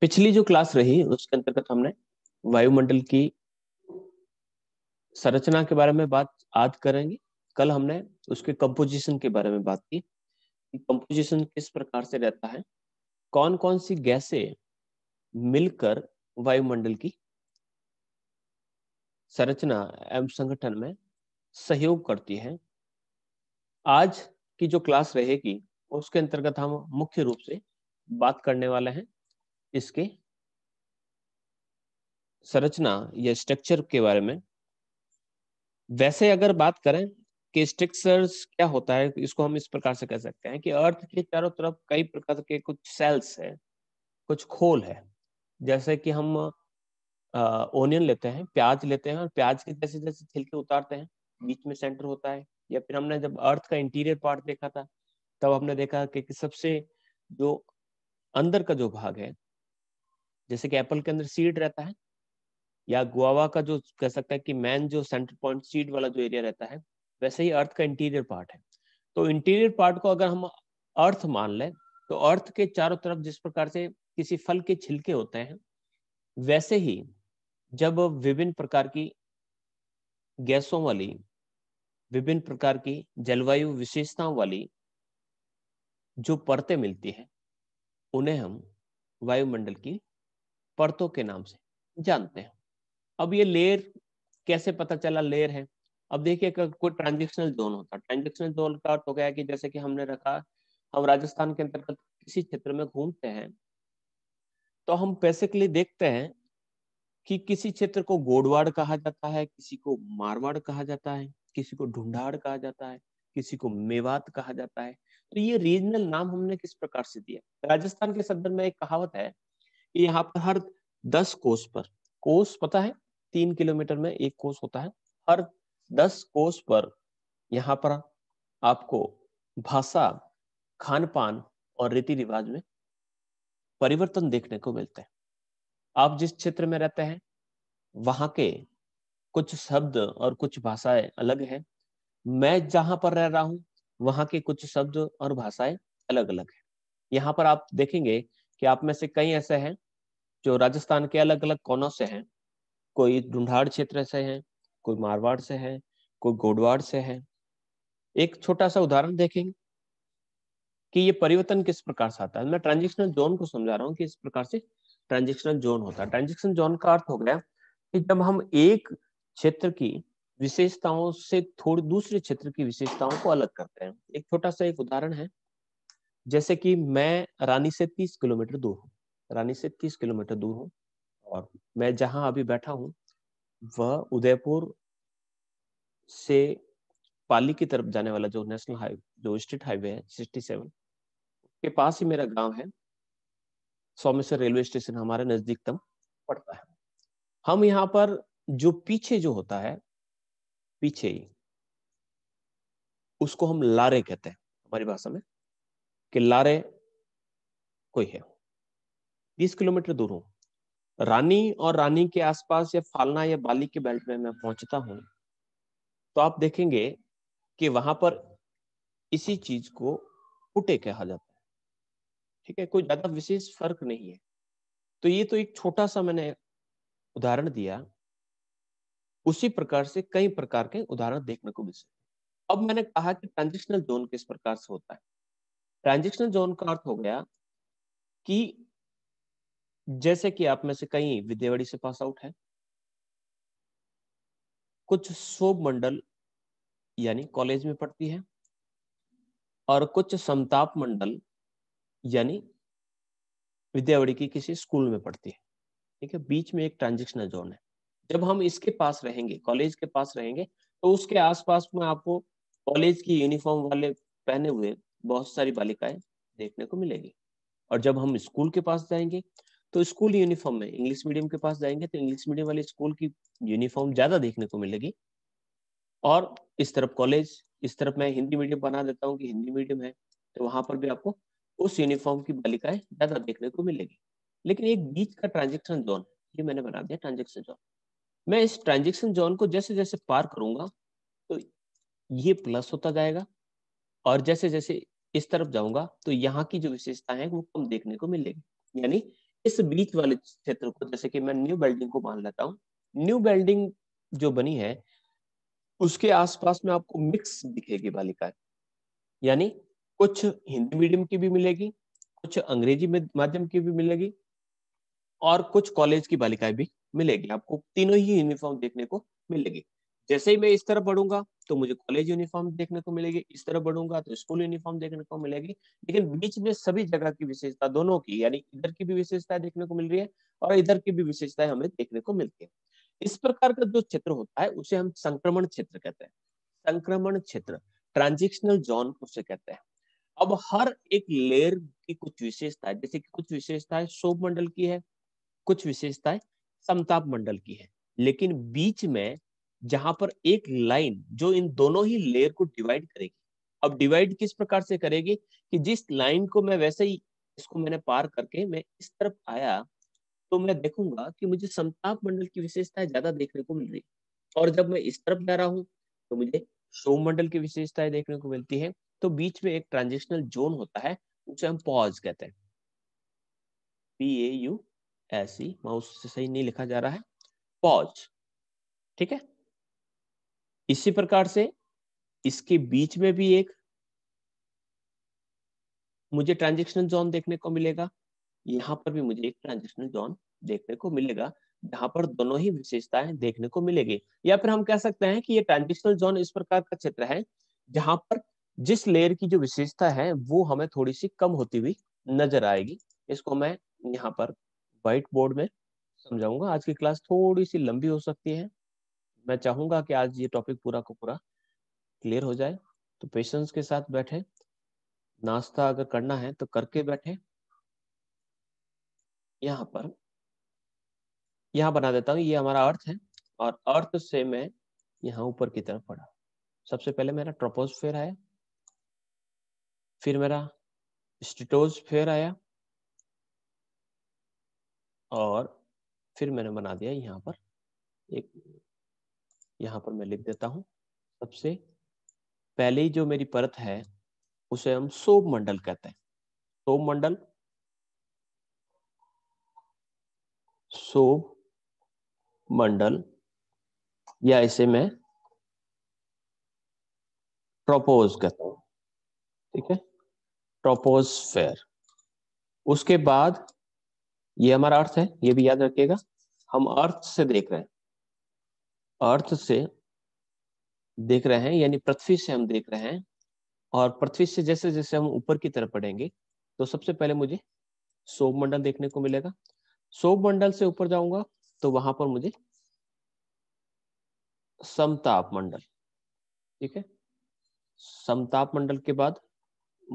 पिछली जो क्लास रही उसके अंतर्गत हमने वायुमंडल की संरचना के बारे में बात आज करेंगे कल हमने उसके कंपोजिशन के बारे में बात की कंपोजिशन किस प्रकार से रहता है कौन कौन सी गैसें मिलकर वायुमंडल की संरचना एवं संगठन में सहयोग करती है आज की जो क्लास रहेगी उसके अंतर्गत हम मुख्य रूप से बात करने वाले हैं इसके संरचना या स्ट्रक्चर के बारे में वैसे अगर बात करें कि स्ट्रक्चर्स क्या होता है इसको हम इस प्रकार से कह सकते हैं कि अर्थ के चारों तरफ कई प्रकार के कुछ सेल्स है कुछ खोल है जैसे कि हम ओनियन लेते हैं प्याज लेते हैं और प्याज के जैसे जैसे छिलके उतारते हैं बीच में सेंटर होता है या फिर हमने जब अर्थ का इंटीरियर पार्ट देखा था तब हमने देखा कि सबसे जो अंदर का जो भाग है जैसे कि एप्पल के अंदर सीड रहता है या गुआवा का जो कह सकता है कि मैन जो सेंटर पॉइंट सीड वाला जो एरिया रहता है वैसे ही अर्थ का इंटीरियर पार्ट है तो इंटीरियर पार्ट को अगर हम अर्थ मान लें तो अर्थ के चारों तरफ जिस प्रकार से किसी फल के छिलके होते हैं वैसे ही जब विभिन्न प्रकार की गैसों वाली विभिन्न प्रकार की जलवायु विशेषताओं वाली जो परतें मिलती हैं उन्हें हम वायुमंडल की परतों के नाम से जानते हैं अब ये लेयर कैसे पता चला लेयर है अब देखिए कोई ट्रांजेक्शनल जोन होता ट्रांजेक्शनल जोन का अर्थ हो गया कि जैसे कि हमने रखा हम राजस्थान के अंतर्गत किसी क्षेत्र में घूमते हैं तो हम बेसिकली देखते हैं कि किसी क्षेत्र को गोडवाड़ कहा जाता है किसी को मारवाड़ कहा जाता है किसी को ढूंढाड़ कहा जाता है किसी को मेवात कहा जाता है तो ये रीजनल नाम हमने किस प्रकार से दिया राजस्थान के संदर्भ में एक कहावत है यहाँ पर हर दस कोस पर कोस पता है तीन किलोमीटर में एक कोस होता है हर दस कोस पर यहाँ पर आपको भाषा खान पान और रीति रिवाज में परिवर्तन देखने को मिलते हैं आप जिस क्षेत्र में रहते हैं वहां के कुछ शब्द और कुछ भाषाएं अलग हैं मैं जहां पर रह रहा हूं वहां के कुछ शब्द और भाषाएं अलग अलग हैं यहाँ पर आप देखेंगे कि आप में से कई ऐसे हैं जो राजस्थान के अलग अलग कोनों से हैं कोई ढूंढाड़ क्षेत्र से है कोई मारवाड़ से है कोई गोडवाड़ से है एक छोटा सा उदाहरण देखेंगे कि ये परिवर्तन किस प्रकार से आता है मैं ट्रांजेक्शनल जोन को समझा रहा हूँ कि इस प्रकार से ट्रांजेक्शनल जोन होता है ट्रांजेक्शन जोन का अर्थ हो गया कि जब हम एक क्षेत्र की विशेषताओं से थोड़ी दूसरे क्षेत्र की विशेषताओं को अलग करते हैं एक छोटा सा एक उदाहरण है जैसे कि मैं रानी से तीस किलोमीटर दूर हूँ रानी से तीस किलोमीटर दूर हूँ और मैं जहाँ अभी बैठा हूँ वह उदयपुर से पाली की तरफ जाने वाला जो नेशनल हाईवे जो स्टेट हाईवे है सिक्सटी सेवन के पास ही मेरा गांव है सौमेश्वर रेलवे स्टेशन हमारे नजदीकतम पड़ता है हम यहाँ पर जो पीछे जो होता है पीछे ही उसको हम लारे कहते हैं हमारी भाषा में किल्लारे कोई है बीस किलोमीटर दूर हूं रानी और रानी के आसपास या फालना या बाली के बेल्ट में मैं पहुंचता हूं तो आप देखेंगे कि वहां पर इसी चीज को पुटे कहा जाता है ठीक है कोई ज्यादा विशेष फर्क नहीं है तो ये तो एक छोटा सा मैंने उदाहरण दिया उसी प्रकार से कई प्रकार के उदाहरण देखने को मिल सकते अब मैंने कहा कि ट्रांजिशनल जोन किस प्रकार से होता है ट्रांजिशनल जोन का अर्थ हो गया कि जैसे कि आप में से कई विद्यावाड़ी से पास आउट है कुछ शोभ मंडल यानी कॉलेज में पढ़ती है और कुछ समताप मंडल यानी विद्यावाड़ी की किसी स्कूल में पढ़ती है ठीक है बीच में एक ट्रांजेक्शनल जोन है जब हम इसके पास रहेंगे कॉलेज के पास रहेंगे तो उसके आसपास में आपको कॉलेज की यूनिफॉर्म वाले पहने हुए बहुत सारी बालिकाएं देखने को मिलेगी और जब हम स्कूल के पास जाएंगे तो स्कूल यूनिफॉर्म में इंग्लिश मीडियम के पास जाएंगे तो इंग्लिश मीडियम वाले स्कूल की यूनिफॉर्म ज्यादा देखने को मिलेगी और इस तरफ कॉलेज इस तरफ मैं हिंदी मीडियम बना देता हूँ कि हिंदी मीडियम है तो वहां पर भी आपको उस यूनिफॉर्म की बालिकाएं ज्यादा देखने को मिलेगी लेकिन एक बीच का ट्रांजेक्शन जोन ये मैंने बना दिया ट्रांजेक्शन जोन मैं इस ट्रांजेक्शन जोन को जैसे जैसे पार करूंगा तो ये प्लस होता जाएगा और जैसे जैसे इस तरफ जाऊंगा तो यहाँ की जो विशेषता है वो कम देखने को मिलेगी यानी इस बीच वाले क्षेत्र को जैसे कि मैं न्यू बिल्डिंग को मान लेता हूँ न्यू बिल्डिंग जो बनी है उसके आसपास में आपको मिक्स दिखेगी बालिकाएं यानी कुछ हिंदी मीडियम की भी मिलेगी कुछ अंग्रेजी माध्यम की भी मिलेगी और कुछ कॉलेज की बालिकाएं भी मिलेगी आपको तीनों ही यूनिफॉर्म देखने को मिलेगी जैसे ही मैं इस तरफ बढ़ूंगा तो मुझे कॉलेज यूनिफॉर्म देखने को मिलेगी इस तरफ बढ़ूंगा तो स्कूल यूनिफॉर्म देखने को मिलेगी लेकिन बीच में सभी जगह की विशेषता दोनों की यानी इधर की भी विशेषता देखने को मिल रही है और इधर की भी विशेषता हमें देखने को मिलती है इस प्रकार का जो क्षेत्र होता है उसे हम संक्रमण क्षेत्र कहते हैं संक्रमण क्षेत्र ट्रांजिशनल जोन उसे कहते हैं अब हर एक लेयर की कुछ विशेषता जैसे कि कुछ विशेषताएं शोभ मंडल की है कुछ विशेषताएं समताप मंडल की है लेकिन बीच में जहां पर एक लाइन जो इन दोनों ही लेयर को डिवाइड करेगी अब डिवाइड किस प्रकार से करेगी कि जिस लाइन को मैं वैसे ही इसको मैंने पार करके मैं इस तरफ आया तो मैं देखूंगा कि मुझे समताप मंडल की विशेषताएं ज्यादा देखने को मिल रही और जब मैं इस तरफ जा रहा हूँ तो मुझे शो मंडल की विशेषताएं देखने को मिलती है तो बीच में एक ट्रांजिशनल जोन होता है उसे हम पॉज कहते हैं P A U S C mouse से सही नहीं लिखा जा रहा है पॉज ठीक है इसी प्रकार से इसके बीच में भी एक मुझे ट्रांजेक्शनल जोन देखने को मिलेगा यहाँ पर भी मुझे एक ट्रांजेक्शन जोन देखने को मिलेगा जहां पर दोनों ही विशेषताएं देखने को मिलेगी या फिर हम कह सकते हैं कि ये ट्रांजिशनल जोन इस प्रकार का क्षेत्र है जहां पर जिस लेयर की जो विशेषता है वो हमें थोड़ी सी कम होती हुई नजर आएगी इसको मैं यहाँ पर व्हाइट बोर्ड में समझाऊंगा आज की क्लास थोड़ी सी लंबी हो सकती है मैं चाहूंगा कि आज ये टॉपिक पूरा को पूरा क्लियर हो जाए तो पेशेंस के साथ बैठे नाश्ता अगर करना है तो करके बैठे यहाँ पर यहाँ बना देता हूँ ये हमारा अर्थ है और अर्थ से मैं यहाँ ऊपर की तरफ पढ़ा सबसे पहले मेरा ट्रोपोस्फेयर आया फिर मेरा स्टिटोस्फेयर आया और फिर मैंने बना दिया यहाँ पर एक यहाँ पर मैं लिख देता हूँ सबसे पहले जो मेरी परत है उसे हम सोम मंडल कहते हैं सोम मंडल सोम मंडल या इसे मैं ट्रोपोज कहता हूं ठीक है ट्रोपोज फेयर उसके बाद ये हमारा अर्थ है ये भी याद रखिएगा हम अर्थ से देख रहे हैं अर्थ से देख रहे हैं यानी पृथ्वी से हम देख रहे हैं और पृथ्वी से जैसे जैसे हम ऊपर की तरफ पढ़ेंगे तो सबसे पहले मुझे सोभ मंडल देखने को मिलेगा सोभ मंडल से ऊपर जाऊंगा तो वहां पर मुझे समताप मंडल ठीक है समताप मंडल के बाद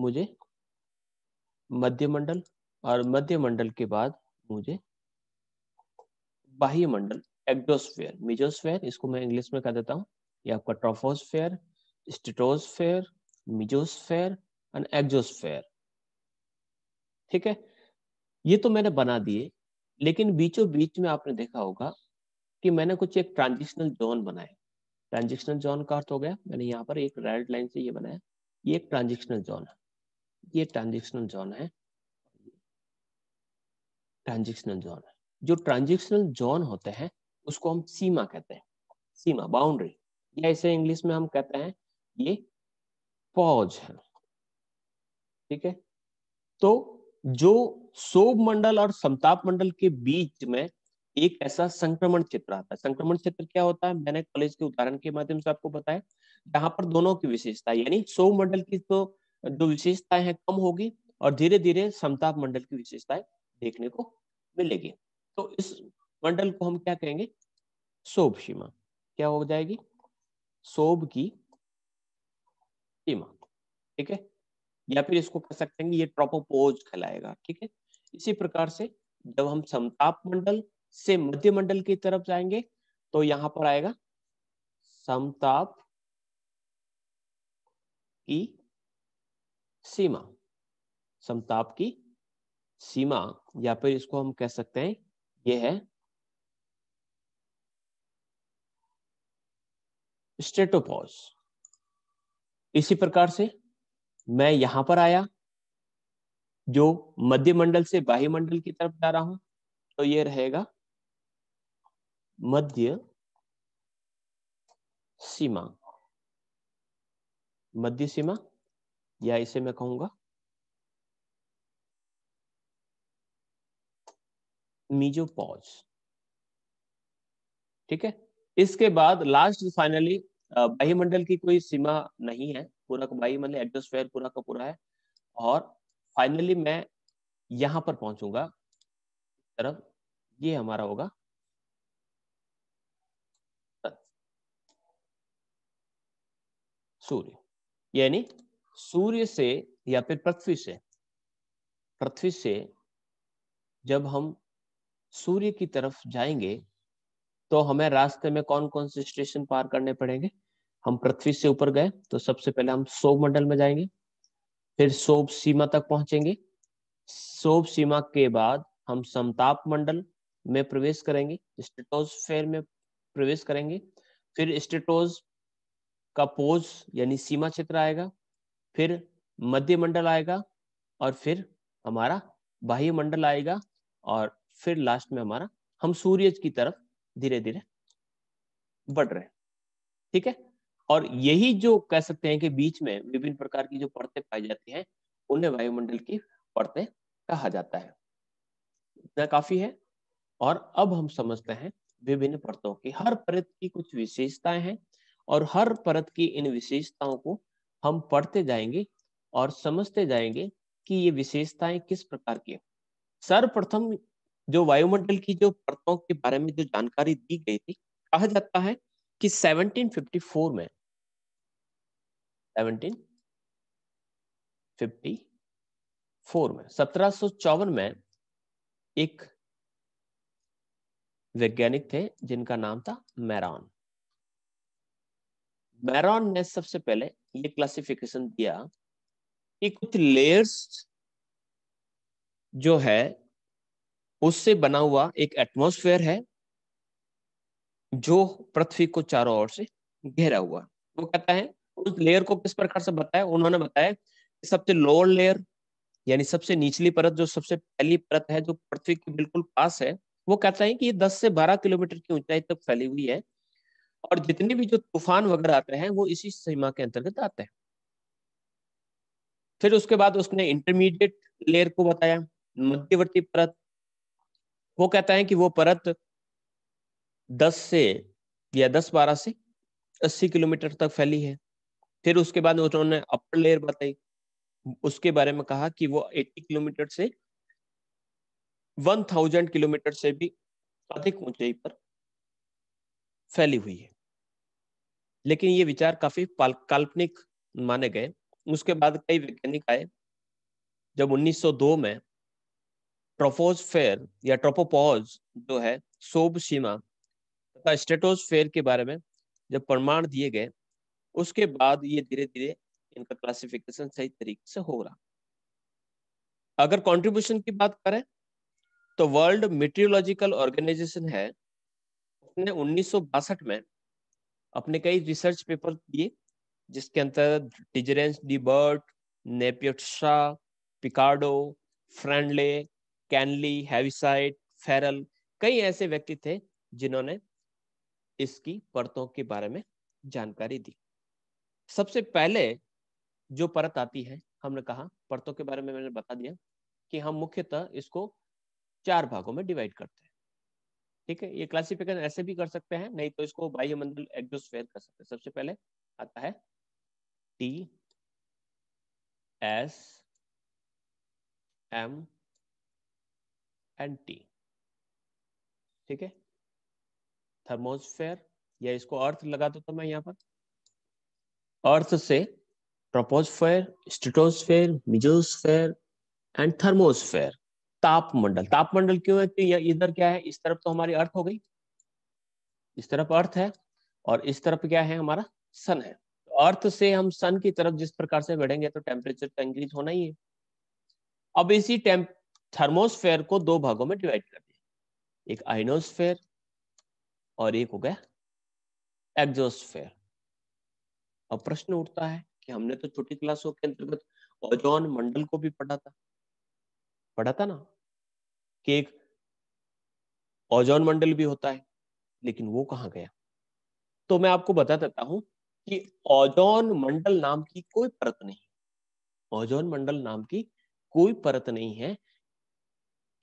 मुझे मध्य मंडल और मध्य मंडल के बाद मुझे बाह्य मंडल एक्टोस्फेयर मिजोस्फेयर इसको मैं इंग्लिश में कह देता हूँ ये आपका troposphere stratosphere mesosphere and exosphere ठीक है ये तो मैंने बना दिए लेकिन बीचों बीच में आपने देखा होगा कि मैंने कुछ एक ट्रांजिशनल जोन बनाए ट्रांजिशनल जोन का अर्थ हो गया मैंने यहाँ पर एक रेड लाइन से ये बनाया ये एक ट्रांजिशनल जोन है ये ट्रांजिशनल जोन है ट्रांजिशनल जोन है जो ट्रांजिशनल जोन होते हैं उसको हम सीमा कहते हैं सीमा बाउंड्री या इसे इंग्लिश में हम कहते हैं ये पॉज है ठीक है तो जो शोभ मंडल और समताप मंडल के बीच में एक ऐसा संक्रमण क्षेत्र आता है संक्रमण क्षेत्र क्या होता है मैंने कॉलेज के उदाहरण के माध्यम से आपको बताया जहां पर दोनों की विशेषता यानी शोभ मंडल की तो जो विशेषताएं हैं कम होगी और धीरे धीरे समताप मंडल की विशेषताएं देखने को मिलेगी तो इस मंडल को हम क्या कहेंगे शोभ सीमा क्या हो जाएगी शोभ की सीमा ठीक है या फिर इसको कह सकते हैं ये ट्रोपोपोज कहलाएगा ठीक है इसी प्रकार से जब हम समताप मंडल से मध्य मंडल की तरफ जाएंगे तो यहां पर आएगा समताप की सीमा समताप की सीमा या फिर इसको हम कह सकते हैं यह है स्टेटोपॉज इसी प्रकार से मैं यहां पर आया जो मध्य मंडल से बाह्य मंडल की तरफ जा रहा हूं तो ये रहेगा मध्य सीमा मध्य सीमा या इसे मैं कहूंगा मीजो पॉज ठीक है इसके बाद लास्ट फाइनली वायुमंडल की कोई सीमा नहीं है पूरा वायुमंडल एटमोस्फेयर पूरा का पूरा है और फाइनली मैं यहां पर पहुंचूंगा तरफ ये हमारा होगा सूर्य यानी सूर्य से या फिर पृथ्वी से पृथ्वी से जब हम सूर्य की तरफ जाएंगे तो हमें रास्ते में कौन कौन से स्टेशन पार करने पड़ेंगे हम पृथ्वी से ऊपर गए तो सबसे पहले हम सोब मंडल में जाएंगे फिर सोब सीमा तक पहुंचेंगे सोब सीमा के बाद हम समताप मंडल में प्रवेश करेंगे स्टेटोसफेयर में प्रवेश करेंगे फिर स्टेटोज का पोज यानी सीमा क्षेत्र आएगा फिर मध्य मंडल आएगा और फिर हमारा बाह्य मंडल आएगा और फिर लास्ट में हमारा हम सूर्य की तरफ धीरे धीरे बढ़ रहे हैं ठीक है और यही जो कह सकते हैं कि बीच में विभिन्न प्रकार की जो परतें पाई जाती हैं उन्हें वायुमंडल की परतें कहा जाता है इतना काफी है और अब हम समझते हैं विभिन्न परतों की हर परत की कुछ विशेषताएं हैं और हर परत की इन विशेषताओं को हम पढ़ते जाएंगे और समझते जाएंगे कि ये विशेषताएं किस प्रकार की सर्वप्रथम जो वायुमंडल की जो परतों के बारे में जो जानकारी दी गई थी कहा जाता है कि 1754 में 1754 में सत्रह में एक वैज्ञानिक थे जिनका नाम था मैरॉन मैरॉन ने सबसे पहले ये क्लासिफिकेशन दिया कि कुछ लेयर्स जो है उससे बना हुआ एक एटमोस्फेयर है जो पृथ्वी को चारों ओर से घेरा हुआ वो कहता है उस लेयर को किस प्रकार से बताया उन्होंने बताया सबसे लोअर लेयर यानी सबसे निचली परत जो सबसे पहली परत है जो पृथ्वी के बिल्कुल पास है वो कहता है कि ये 10 से 12 किलोमीटर की ऊंचाई तक फैली हुई है और जितने भी जो तूफान वगैरह आते हैं वो इसी सीमा के अंतर्गत आते हैं फिर उसके बाद उसने इंटरमीडिएट लेयर को बताया मध्यवर्ती परत वो कहता है कि वो परत दस से या दस बारह से अस्सी किलोमीटर तक फैली है फिर उसके बाद उन्होंने अपर लेयर बताई उसके बारे में कहा कि वो एट्टी किलोमीटर से थाउजेंड किलोमीटर से भी अधिक ऊंचाई पर फैली हुई है लेकिन ये विचार काफी काल्पनिक माने गए उसके बाद कई वैज्ञानिक आए जब 1902 में ट्रोफोस्फेयर या ट्रोपोपॉज जो है सोब सीमा तथा स्टेटोस्फेयर के बारे में जब प्रमाण दिए गए उसके बाद ये धीरे धीरे इनका क्लासिफिकेशन सही तरीके से हो रहा अगर कंट्रीब्यूशन की बात करें तो वर्ल्ड मेट्रियोलॉजिकल ऑर्गेनाइजेशन है उसने उन्नीस में अपने कई रिसर्च पेपर दिए जिसके अंतर्गत डिजरेंस डी बर्ट पिकार्डो फ्रेंडले कैनली हैविसाइड फेरल कई ऐसे व्यक्ति थे जिन्होंने इसकी परतों के बारे में जानकारी दी सबसे पहले जो परत आती है हमने कहा परतों के बारे में मैंने बता दिया कि हम मुख्यतः इसको चार भागों में डिवाइड करते हैं ठीक है ये क्लासिफिकेशन ऐसे भी कर सकते हैं नहीं तो इसको वायुमंडल एग्जोस्फेयर कर सकते हैं सबसे पहले आता है T S M and T ठीक है थर्मोस्फेयर या इसको अर्थ लगा दो तो मैं यहाँ पर अर्थ से troposphere stratosphere mesosphere and thermosphere तापमंडल तापमंडल क्यों है क्यों तो इधर क्या है इस तरफ तो हमारी अर्थ हो गई इस तरफ अर्थ है और इस तरफ क्या है हमारा सन है अर्थ से हम सन की तरफ जिस प्रकार से बढ़ेंगे तो टेम्परेचर तो इंक्रीज होना ही है अब इसी थर्मोस्फेयर को दो भागों में डिवाइड कर दिया एक आइनोस्फेयर और एक हो गया एग्जोस्फेयर अब प्रश्न उठता है कि हमने तो छोटी क्लासों के अंतर्गत ओजोन मंडल को भी पढ़ा था पढ़ा था ना कि एक ओजोन मंडल भी होता है लेकिन वो कहा गया तो मैं आपको बता देता हूं कि ओजोन मंडल नाम की कोई परत नहीं ओजोन मंडल नाम की कोई परत नहीं है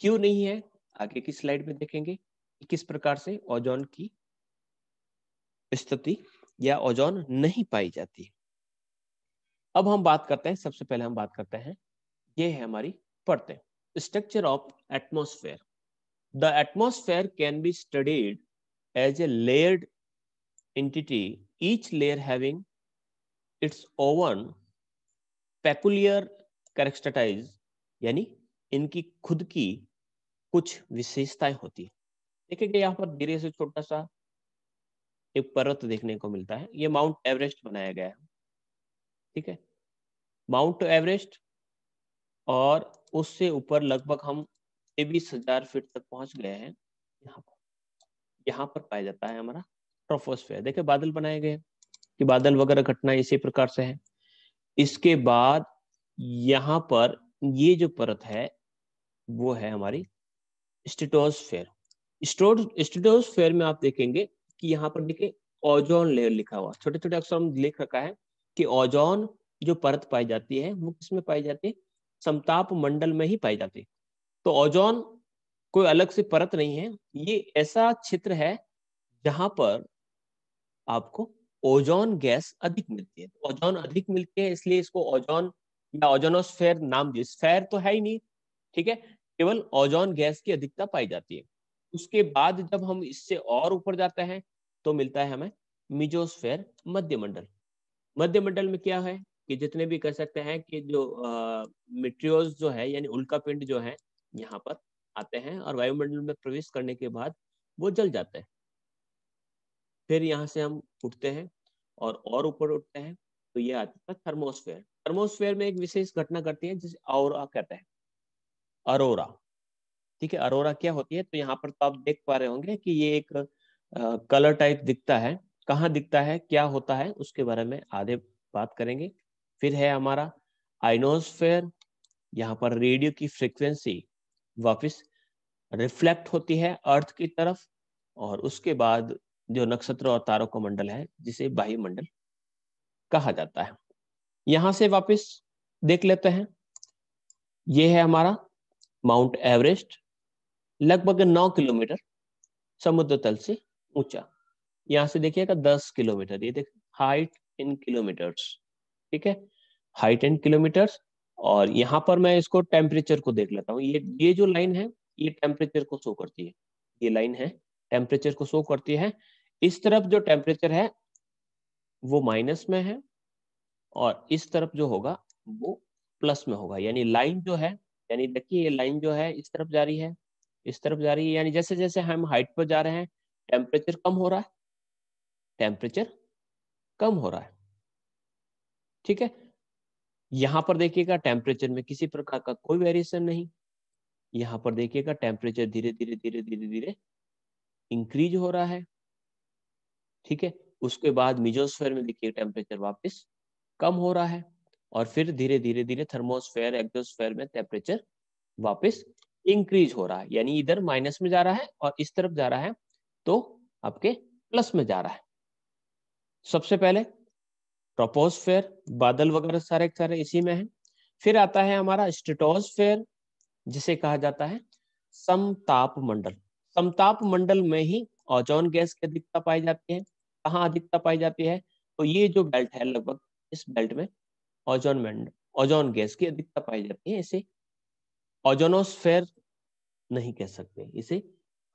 क्यों नहीं है आगे की स्लाइड में देखेंगे किस प्रकार से ओजोन की स्थिति या ओजोन नहीं पाई जाती अब हम बात करते हैं सबसे पहले हम बात करते हैं ये है हमारी परतें structure of atmosphere the atmosphere can be studied as a layered entity each layer having its own peculiar characteristics यानी इनकी खुद की कुछ विशेषताएं होती है देखेंगे यहाँ पर धीरे से छोटा सा एक पर्वत देखने को मिलता है ये माउंट एवरेस्ट बनाया गया है ठीक है माउंट एवरेस्ट और उससे ऊपर लगभग हम तेबीस हजार फीट तक पहुंच गए हैं यहाँ पर यहाँ पर पाया जाता है हमारा ट्रोफोस्फेयर देखिए बादल बनाए गए कि बादल वगैरह घटना इसी प्रकार से है इसके बाद यहाँ पर ये जो परत है वो है हमारी स्टेटोसफेयर स्टेटोसफेयर में आप देखेंगे कि यहाँ पर देखिए ओजोन लेयर लिखा हुआ छोटे छोटे अक्षर हम लिख रखा है कि ओजोन जो परत पाई जाती है वो किसमें पाई जाती है समताप मंडल में ही पाई जाती है तो ओजोन कोई अलग से परत नहीं है ये ऐसा क्षेत्र है जहां पर आपको ओजोन गैस अधिक मिलती है तो ओजोन अधिक मिलती है इसलिए इसको ओजोन या ओजोनोस्फेयर नाम दिए स्फेयर तो है ही नहीं ठीक है केवल ओजोन गैस की अधिकता पाई जाती है उसके बाद जब हम इससे और ऊपर जाते हैं तो मिलता है हमें मिजोस्फेयर मध्यमंडल मध्यमंडल में क्या है कि जितने भी कह सकते हैं कि जो मिट्रियोज जो है यानी उल्का पिंड जो है यहाँ पर आते हैं और वायुमंडल में प्रवेश करने के बाद वो जल जाते हैं फिर यहाँ से हम उठते हैं और और ऊपर उठते हैं तो ये आता है थर्मोस्फेयर थर्मोस्फेयर में एक विशेष घटना करती है जिसे और कहते हैं अरोरा ठीक है अरोरा क्या होती है तो यहाँ पर तो आप देख पा रहे होंगे कि ये एक कलर टाइप दिखता है कहाँ दिखता है क्या होता है उसके बारे में आधे बात करेंगे फिर है हमारा आइनोस्फेयर यहाँ पर रेडियो की फ्रिक्वेंसी वापिस रिफ्लेक्ट होती है अर्थ की तरफ और उसके बाद जो नक्षत्र और तारों का मंडल है जिसे बाह्य मंडल कहा जाता है यहां से वापस देख लेते हैं ये है हमारा माउंट एवरेस्ट लगभग नौ किलोमीटर समुद्र तल से ऊंचा यहां से देखिएगा दस किलोमीटर ये देख हाइट इन किलोमीटर्स ठीक है हाइट इन किलोमीटर्स और यहां पर मैं इसको टेम्परेचर को देख लेता हूँ ये ये जो लाइन है ये टेम्परेचर को शो करती है ये लाइन है टेम्परेचर को शो करती है इस तरफ जो टेम्परेचर है वो माइनस में है और इस तरफ जो होगा वो प्लस में होगा यानी लाइन जो है यानी देखिए ये लाइन जो है इस तरफ जा रही है इस तरफ जा रही है यानी जैसे जैसे हम हाइट पर जा रहे हैं टेम्परेचर कम हो रहा है टेम्परेचर कम हो रहा है ठीक है यहां पर देखिएगा टेम्परेचर में किसी प्रकार का कोई वेरिएशन नहीं यहां पर देखिएगा टेम्परेचर धीरे धीरे धीरे धीरे धीरे इंक्रीज हो रहा है ठीक है उसके बाद मिजोस्फेयर में देखिए टेम्परेचर वापस कम हो रहा है और फिर धीरे धीरे धीरे थर्मोस्फेयर एक्सोस्फेयर में टेम्परेचर वापस इंक्रीज हो रहा है यानी इधर माइनस में जा रहा है और इस तरफ जा रहा है तो आपके प्लस में जा रहा है सबसे पहले ट्रोपोस्फेयर बादल वगैरह सारे सारे इसी में है फिर आता है हमारा स्टेटोस्फेयर जिसे कहा जाता है समताप मंडल समताप मंडल में ही ओजोन गैस की अधिकता पाई जाती है कहाँ अधिकता पाई जाती है तो ये जो बेल्ट है लगभग इस बेल्ट में ओजोन मंड ओजोन गैस की अधिकता पाई जाती है इसे ओजोनोस्फेयर नहीं कह सकते इसे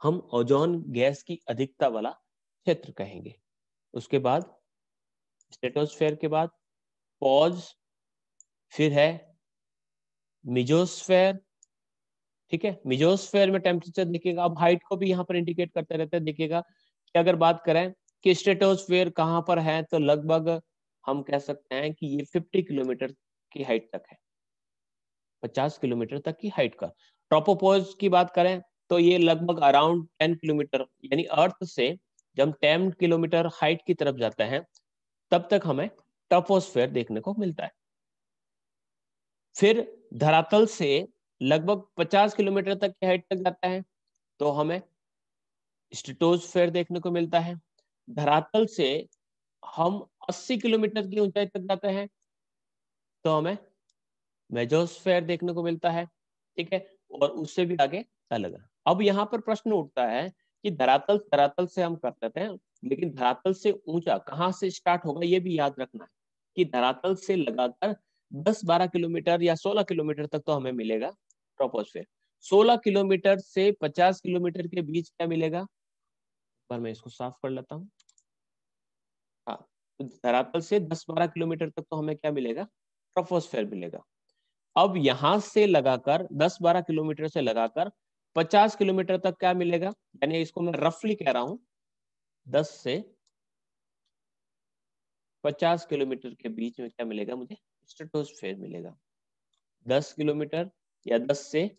हम ओजोन गैस की अधिकता वाला क्षेत्र कहेंगे उसके बाद स्टेटोस्फेयर के बाद पॉज फिर है मिजोस्फेयर ठीक है मिजोस्फेयर में टेम्परेचर देखिएगा अब हाइट को भी यहाँ पर इंडिकेट करते रहते हैं देखिएगा कि अगर बात करें कि स्टेटोस्फेयर कहाँ पर है तो लगभग हम कह सकते हैं कि ये 50 किलोमीटर की हाइट तक है 50 किलोमीटर तक की हाइट का ट्रोपोपोज की बात करें तो ये लगभग अराउंड 10 किलोमीटर यानी अर्थ से जब 10 किलोमीटर हाइट की तरफ जाते हैं तब तक हमें ट्रोपोस्फेयर देखने को मिलता है फिर धरातल से लगभग 50 किलोमीटर तक की हाइट तक जाता है तो हमें स्टेटोस्फेयर देखने को मिलता है धरातल से हम 80 किलोमीटर की ऊंचाई तक जाते हैं तो हमें मेजोस्फेयर देखने को मिलता है ठीक है और उससे भी आगे अलग अब यहाँ पर प्रश्न उठता है कि धरातल धरातल से हम करते थे लेकिन धरातल से ऊंचा कहाँ से स्टार्ट होगा ये भी याद रखना है कि धरातल से लगाकर 10-12 किलोमीटर या 16 किलोमीटर तक तो हमें मिलेगा ट्रोपोस्फेयर 16 किलोमीटर से 50 किलोमीटर के बीच क्या मिलेगा पर मैं इसको साफ कर लेता हूं तो धरातल से 10-12 किलोमीटर तक तो हमें क्या मिलेगा ट्रोपोस्फेयर मिलेगा अब यहां से लगाकर 10-12 किलोमीटर से लगाकर 50 किलोमीटर तक क्या मिलेगा यानी इसको मैं रफली कह रहा हूं 10 से 50 किलोमीटर के बीच में क्या मिलेगा मुझे स्ट्रेटोस्फेयर मिलेगा 10 किलोमीटर या 10 से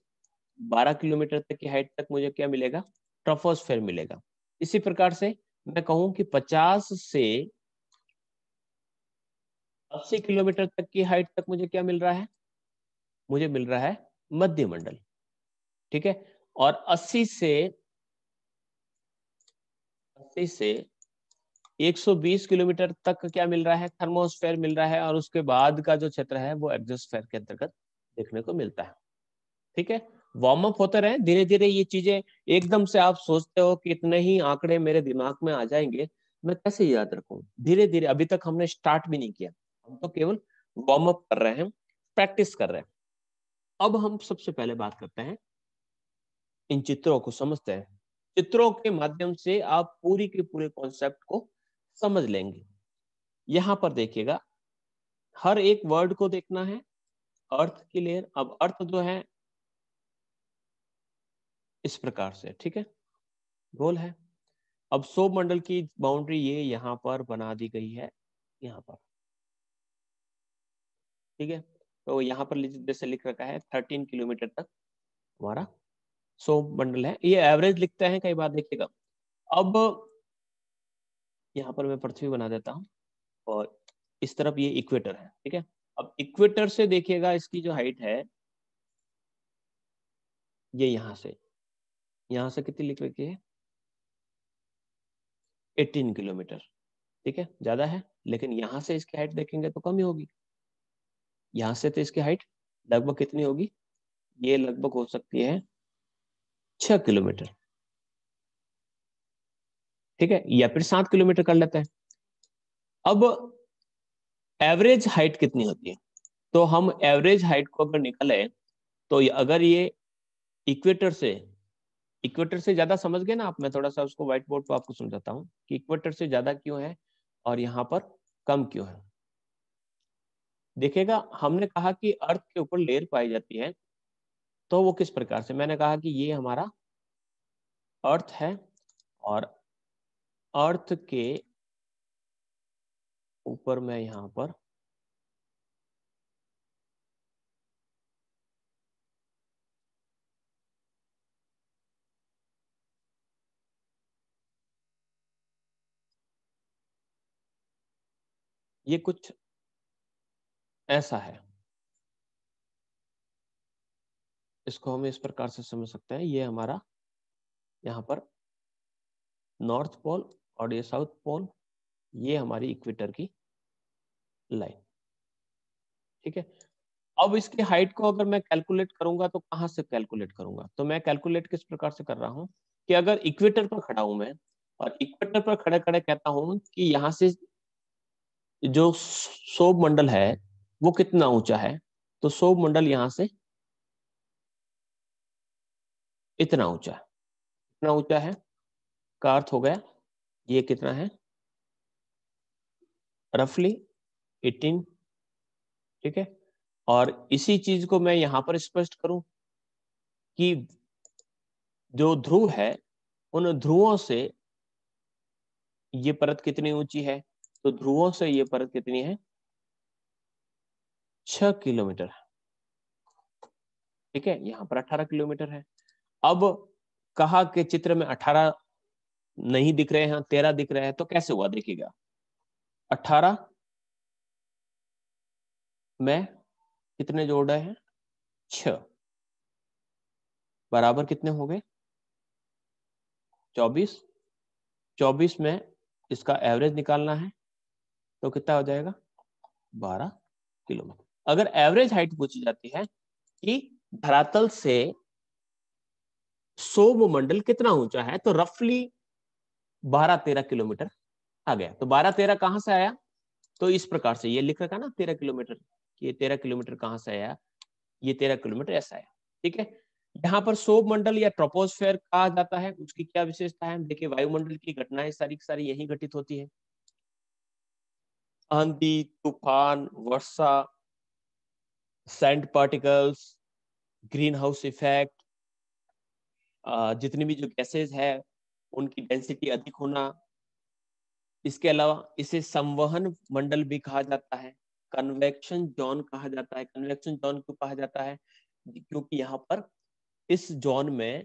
12 किलोमीटर तक की हाइट तक मुझे क्या मिलेगा ट्रोफोस्फेयर मिलेगा इसी प्रकार से मैं कहूं कि 50 से अस्सी किलोमीटर तक की हाइट तक मुझे क्या मिल रहा है मुझे मिल रहा है मध्य मंडल ठीक है और 80 से 80 से 120 किलोमीटर तक क्या मिल रहा है थर्मोस्फेयर मिल रहा है और उसके बाद का जो क्षेत्र है वो एग्जोस्फेयर के अंतर्गत देखने को मिलता है ठीक है वार्म अप होते रहे धीरे धीरे ये चीजें एकदम से आप सोचते हो कि इतने ही आंकड़े मेरे दिमाग में आ जाएंगे मैं कैसे याद रखू धीरे धीरे अभी तक हमने स्टार्ट भी नहीं किया हम तो केवल वार्म अप कर रहे हैं प्रैक्टिस कर रहे हैं अब हम सबसे पहले बात करते हैं इन चित्रों को समझते हैं चित्रों के माध्यम से आप पूरी के पूरे कॉन्सेप्ट को समझ लेंगे यहां पर देखिएगा हर एक वर्ड को देखना है अर्थ की लेयर अब अर्थ जो है इस प्रकार से ठीक है गोल है अब सो मंडल की बाउंड्री ये यहाँ पर बना दी गई है यहाँ पर ठीक है तो यहाँ पर जैसे लिख रखा है थर्टीन किलोमीटर तक हमारा सो बंडल है ये एवरेज लिखते हैं कई बार देखिएगा अब यहाँ पर मैं पृथ्वी बना देता हूँ और इस तरफ ये इक्वेटर है ठीक है अब इक्वेटर से देखिएगा इसकी जो हाइट है ये यहां से यहां से कितनी लिख रखी है 18 किलोमीटर ठीक है ज्यादा है लेकिन यहां से इसकी हाइट देखेंगे तो कम ही होगी यहाँ से तो इसकी हाइट लगभग कितनी होगी ये लगभग हो सकती है छह किलोमीटर ठीक है या फिर सात किलोमीटर कर लेते हैं अब एवरेज हाइट कितनी होती है तो हम एवरेज हाइट को अगर निकले तो अगर ये इक्वेटर से इक्वेटर से ज्यादा समझ गए ना आप मैं थोड़ा सा उसको व्हाइट बोर्ड पर आपको समझाता हूँ कि इक्वेटर से ज्यादा क्यों है और यहाँ पर कम क्यों है देखेगा हमने कहा कि अर्थ के ऊपर लेयर पाई जाती है तो वो किस प्रकार से मैंने कहा कि ये हमारा अर्थ है और अर्थ के ऊपर मैं यहां पर ये कुछ ऐसा है इसको हम इस प्रकार से समझ सकते हैं ये हमारा यहाँ पर नॉर्थ पोल और ये साउथ पोल ये हमारी इक्वेटर की लाइन ठीक है अब इसकी हाइट को अगर मैं कैलकुलेट करूंगा तो कहां से कैलकुलेट करूंगा तो मैं कैलकुलेट किस प्रकार से कर रहा हूं कि अगर इक्वेटर पर खड़ा हूं मैं और इक्वेटर पर खड़े खड़े कहता हूं कि यहां से जो सोब मंडल है वो कितना ऊंचा है तो सो मंडल यहां से इतना ऊंचा इतना ऊंचा है का अर्थ हो गया ये कितना है रफली 18 ठीक है और इसी चीज को मैं यहां पर स्पष्ट करूं कि जो ध्रुव है उन ध्रुवों से ये परत कितनी ऊंची है तो ध्रुवों से ये परत कितनी है छह किलोमीटर है ठीक है यहाँ पर अठारह किलोमीटर है अब कहा के चित्र में अठारह नहीं दिख रहे हैं तेरह दिख रहे हैं तो कैसे हुआ देखिएगा अठारह में कितने जोड़ रहे हैं छ बराबर कितने हो गए चौबीस चौबीस में इसका एवरेज निकालना है तो कितना हो जाएगा बारह किलोमीटर अगर एवरेज हाइट पूछी जाती है कि धरातल से सोम मंडल कितना ऊंचा है तो रफली बारह तेरह किलोमीटर आ गया तो बारह तेरह कहां से आया तो इस प्रकार से ये लिख रखा ना तेरह किलोमीटर ये तेरह किलोमीटर कहां से आया ये तेरह किलोमीटर ऐसा आया ठीक है यहां पर सोम मंडल या ट्रोपोस्फेयर कहा जाता है उसकी क्या विशेषता है देखिए वायुमंडल की घटनाएं सारी की सारी यही घटित होती है आंधी तूफान वर्षा sand particles greenhouse effect जितनी भी जो गैसेस है उनकी डेंसिटी अधिक होना इसके अलावा इसे संवहन मंडल भी कहा जाता है कन्वेक्शन जोन कहा जाता है कन्वेक्शन जोन क्यों कहा जाता है क्योंकि यहाँ पर इस जोन में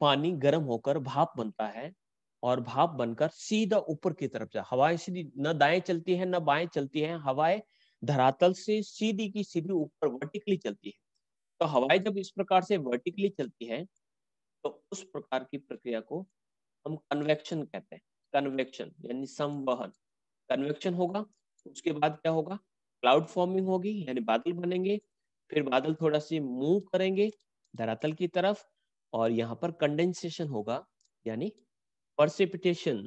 पानी गर्म होकर भाप बनता है और भाप बनकर सीधा ऊपर की तरफ जा हवाएं सीधी न दाएं चलती है न बाएं चलती है हवाएं धरातल से सीधी की सीधी ऊपर वर्टिकली चलती है तो हवाएं जब इस प्रकार से वर्टिकली चलती है तो उस प्रकार की प्रक्रिया को हम कन्वेक्शन कहते हैं कन्वेक्शन यानी संवहन कन्वेक्शन होगा उसके बाद क्या होगा क्लाउड फॉर्मिंग होगी यानी बादल बनेंगे फिर बादल थोड़ा सी मूव करेंगे धरातल की तरफ और यहाँ पर कंडेंसेशन होगा यानी परसिपिटेशन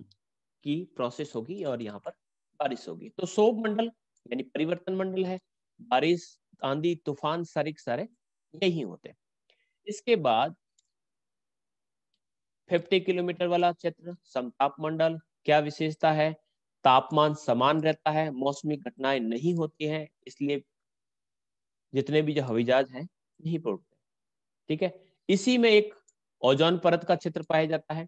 की प्रोसेस होगी और यहाँ पर बारिश होगी तो सोप मंडल यानी परिवर्तन मंडल है बारिश आंधी तूफान सारे सारे यही होते इसके बाद 50 किलोमीटर वाला क्षेत्र समताप मंडल क्या विशेषता है तापमान समान रहता है मौसमी घटनाएं नहीं होती हैं इसलिए जितने भी जो हवाई जहाज हैं नहीं पड़ते ठीक है इसी में एक ओजोन परत का क्षेत्र पाया जाता है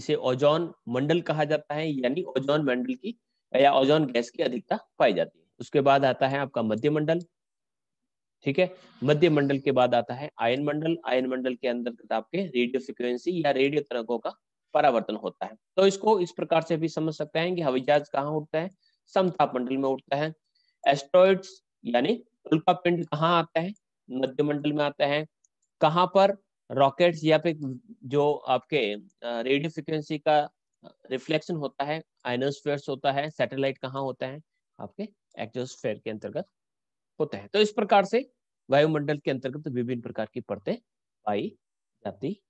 इसे ओजोन मंडल कहा जाता है यानी ओजोन मंडल की या ओजोन गैस की अधिकता पाई जाती है उसके बाद आता है आपका मध्य मंडल ठीक है मध्य मंडल के बाद आता है आयन मंडल आयन मंडल के अंतर्गत आपके रेडियो फ्रिक्वेंसी या रेडियो तरंगों का परावर्तन होता है तो इसको इस प्रकार से भी समझ सकते हैं कि हवाई जहाज कहाँ उठता है समताप मंडल में उठता है एस्ट्रॉइड्स यानी उल्का पिंड कहाँ आता है मध्य मंडल में आता है कहाँ पर रॉकेट्स या फिर जो आपके रेडियो फ्रिक्वेंसी का रिफ्लेक्शन होता है आइनोस्फेयर होता है सैटेलाइट कहाँ होता है आपके एक्जोस्फेयर के अंतर्गत होता है तो इस प्रकार से वायुमंडल के अंतर्गत विभिन्न प्रकार की परतें पाई जाती